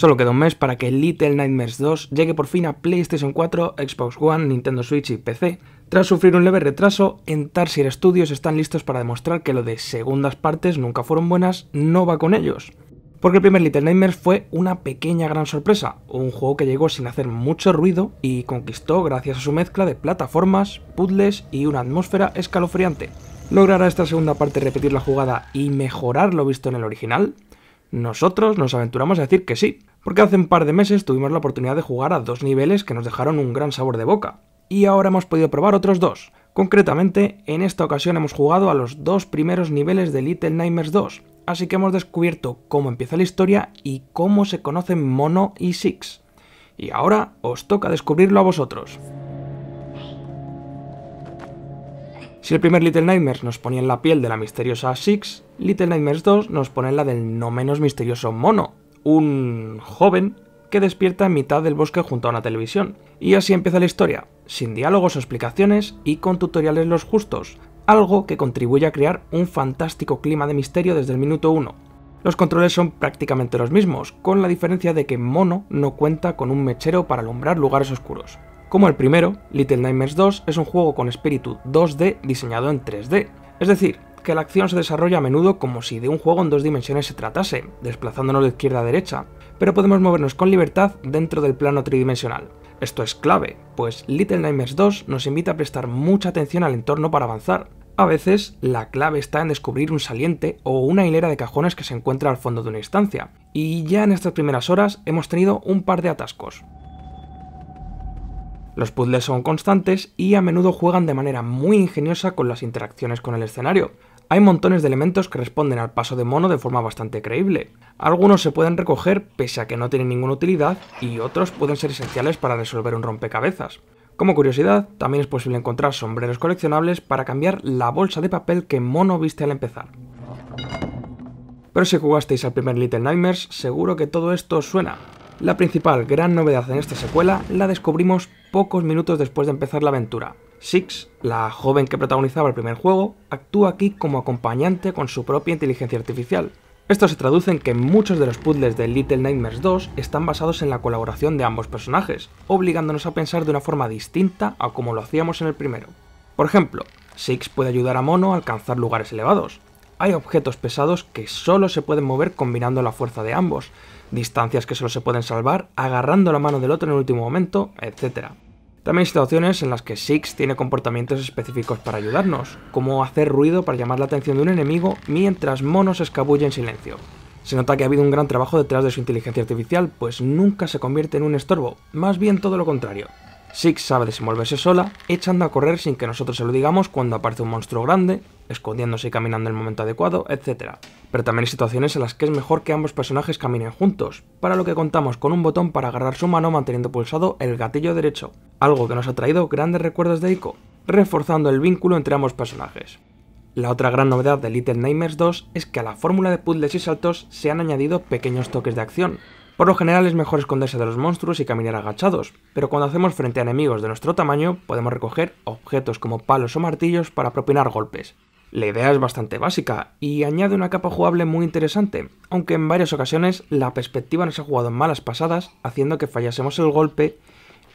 Solo queda un mes para que Little Nightmares 2 llegue por fin a PlayStation 4, Xbox One, Nintendo Switch y PC. Tras sufrir un leve retraso, en Tarsier Studios están listos para demostrar que lo de segundas partes nunca fueron buenas no va con ellos. Porque el primer Little Nightmares fue una pequeña gran sorpresa, un juego que llegó sin hacer mucho ruido y conquistó gracias a su mezcla de plataformas, puzzles y una atmósfera escalofriante. ¿Logrará esta segunda parte repetir la jugada y mejorar lo visto en el original? Nosotros nos aventuramos a decir que sí, porque hace un par de meses tuvimos la oportunidad de jugar a dos niveles que nos dejaron un gran sabor de boca, y ahora hemos podido probar otros dos. Concretamente, en esta ocasión hemos jugado a los dos primeros niveles de Little Nightmares 2, así que hemos descubierto cómo empieza la historia y cómo se conocen Mono y Six. Y ahora os toca descubrirlo a vosotros. Si el primer Little Nightmares nos ponía en la piel de la misteriosa Six, Little Nightmares 2 nos pone en la del no menos misterioso Mono, un joven que despierta en mitad del bosque junto a una televisión. Y así empieza la historia, sin diálogos o explicaciones y con tutoriales los justos, algo que contribuye a crear un fantástico clima de misterio desde el minuto 1. Los controles son prácticamente los mismos, con la diferencia de que Mono no cuenta con un mechero para alumbrar lugares oscuros. Como el primero, Little Nightmares 2 es un juego con espíritu 2D diseñado en 3D, es decir, que la acción se desarrolla a menudo como si de un juego en dos dimensiones se tratase, desplazándonos de izquierda a derecha, pero podemos movernos con libertad dentro del plano tridimensional. Esto es clave, pues Little Nightmares 2 nos invita a prestar mucha atención al entorno para avanzar. A veces, la clave está en descubrir un saliente o una hilera de cajones que se encuentra al fondo de una instancia, y ya en estas primeras horas hemos tenido un par de atascos. Los puzzles son constantes y a menudo juegan de manera muy ingeniosa con las interacciones con el escenario. Hay montones de elementos que responden al paso de mono de forma bastante creíble. Algunos se pueden recoger pese a que no tienen ninguna utilidad y otros pueden ser esenciales para resolver un rompecabezas. Como curiosidad, también es posible encontrar sombreros coleccionables para cambiar la bolsa de papel que mono viste al empezar. Pero si jugasteis al primer Little Nightmares, seguro que todo esto suena, la principal gran novedad en esta secuela la descubrimos pocos minutos después de empezar la aventura. Six, la joven que protagonizaba el primer juego, actúa aquí como acompañante con su propia inteligencia artificial. Esto se traduce en que muchos de los puzzles de Little Nightmares 2 están basados en la colaboración de ambos personajes, obligándonos a pensar de una forma distinta a como lo hacíamos en el primero. Por ejemplo, Six puede ayudar a Mono a alcanzar lugares elevados. Hay objetos pesados que solo se pueden mover combinando la fuerza de ambos, distancias que solo se pueden salvar agarrando la mano del otro en el último momento, etc. También hay situaciones en las que Six tiene comportamientos específicos para ayudarnos, como hacer ruido para llamar la atención de un enemigo mientras Mono se escabulle en silencio. Se nota que ha habido un gran trabajo detrás de su inteligencia artificial, pues nunca se convierte en un estorbo, más bien todo lo contrario. Six sabe desenvolverse sola, echando a correr sin que nosotros se lo digamos cuando aparece un monstruo grande, escondiéndose y caminando en el momento adecuado, etc pero también hay situaciones en las que es mejor que ambos personajes caminen juntos, para lo que contamos con un botón para agarrar su mano manteniendo pulsado el gatillo derecho, algo que nos ha traído grandes recuerdos de Ico, reforzando el vínculo entre ambos personajes. La otra gran novedad de Little Nightmares 2 es que a la fórmula de puzzles y saltos se han añadido pequeños toques de acción. Por lo general es mejor esconderse de los monstruos y caminar agachados, pero cuando hacemos frente a enemigos de nuestro tamaño podemos recoger objetos como palos o martillos para propinar golpes, la idea es bastante básica y añade una capa jugable muy interesante, aunque en varias ocasiones la perspectiva nos ha jugado en malas pasadas, haciendo que fallásemos el golpe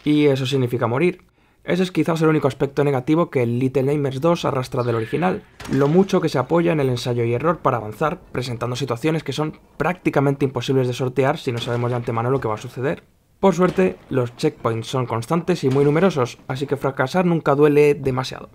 y eso significa morir. Ese es quizás el único aspecto negativo que Little Namers 2 arrastra del original, lo mucho que se apoya en el ensayo y error para avanzar, presentando situaciones que son prácticamente imposibles de sortear si no sabemos de antemano lo que va a suceder. Por suerte, los checkpoints son constantes y muy numerosos, así que fracasar nunca duele demasiado.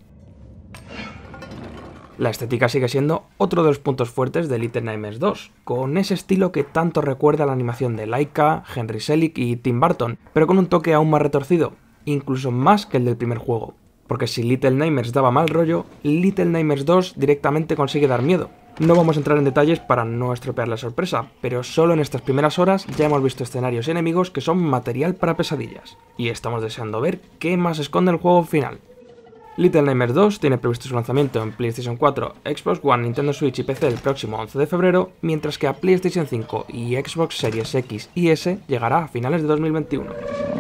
La estética sigue siendo otro de los puntos fuertes de Little Nightmares 2, con ese estilo que tanto recuerda a la animación de Laika, Henry Selick y Tim Burton, pero con un toque aún más retorcido, incluso más que el del primer juego. Porque si Little Nightmares daba mal rollo, Little Nightmares 2 directamente consigue dar miedo. No vamos a entrar en detalles para no estropear la sorpresa, pero solo en estas primeras horas ya hemos visto escenarios y enemigos que son material para pesadillas, y estamos deseando ver qué más esconde el juego final. Little Nightmares 2 tiene previsto su lanzamiento en PlayStation 4, Xbox One, Nintendo Switch y PC el próximo 11 de febrero, mientras que a PlayStation 5 y Xbox Series X y S llegará a finales de 2021.